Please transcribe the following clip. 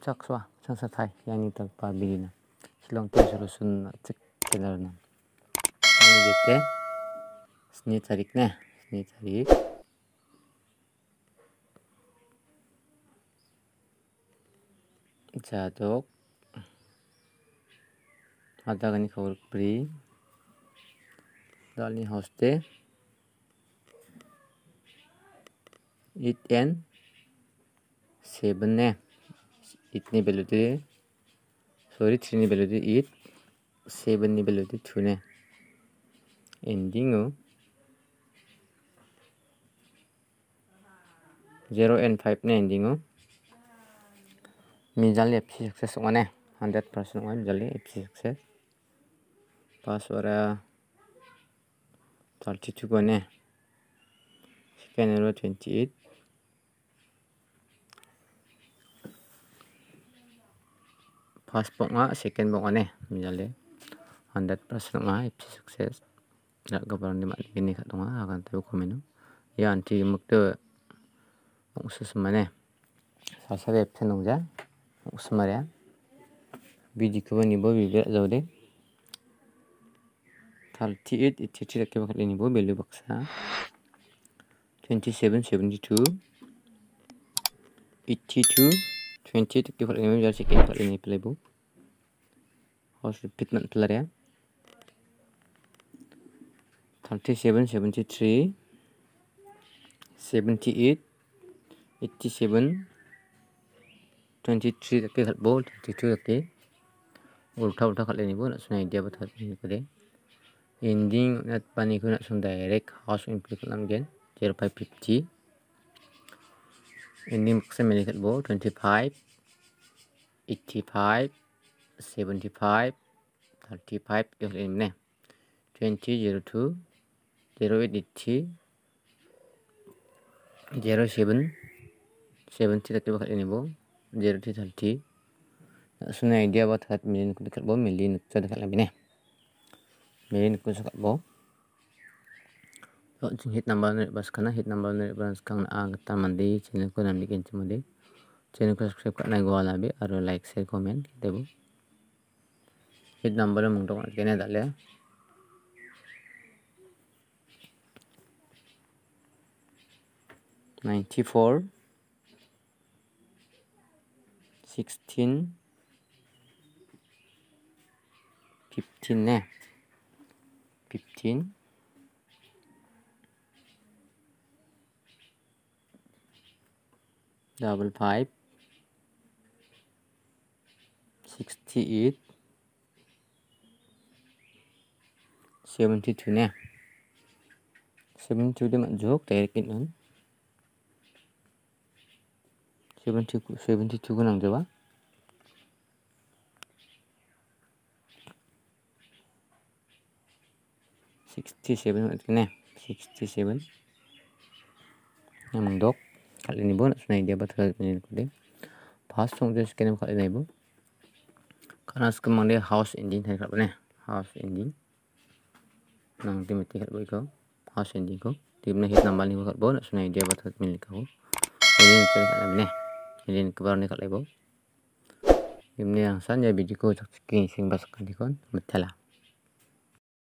작소와 천사타이 양이다 바비리나 실롱토시로순 특별한 이게 스니 자릭네 스니 자릭 자독 아다가니 거울 브리 달리 호스테 it and seven name 8 ni value tu sorry 3 ni value tu 8 7 ni value tu 2 ni ending tu 0 and 5 ni ending tu misalnya FC success orang ni 100% orang misalnya FC success pas orang 32 orang ni second error 28 po nga second mo kane minyale 100% nga if success nak kabaran di mak gini kat nga, akan tayo kami no yan, di mong susuman mukte muksus mane sasa web senong ja muksus mare biji kuba nibo bibi zaude 38 83 rakke bakal ini bo value baksa 27 72 82 20 tık default enemy dari sekian default ini playbook harus repeat not player ya 37 73 78 87 23 tapi hal bol 22 tapi ulta ulta kali ini pun nak sunai dia betul ini kode ending nak panik nak sunai direct house implicate lam gen 0550 in name chemical बो 25 85 75 35 M name 2002 0883 07 7330 নেব 0330 শুনে আইডিয়া বা হাত মিদিন করতে বলি না তো দেখালাম না মেন কোন কত বো hit number na ribas kana hit number na ribas kang ang tamandi channel ko namni kin chimadi channel ko subscribe kana gwala bi aro like share comment debu hit number mung to kene dale ninety four sixteen fifteen ne fifteen double five sixty eight seventy two nè seventy two để bạn dốc để cái seventy two seventy two kan nào sixty seven nè sixty seven nè mình dốc খালি নিব नहीं dia बता सकते fast song जो इसके नाम kali ini बो karena sekarang dia house engine saya kerap nih house engine nang tim itu kerap kau house engine kau timnya hit nambah nih kerap bau sebenarnya dia betul milik kau jadi ini kerap lagi nih jadi ini kebar nih kerap bau yang sana biji kau tak sing basahkan dikon betul lah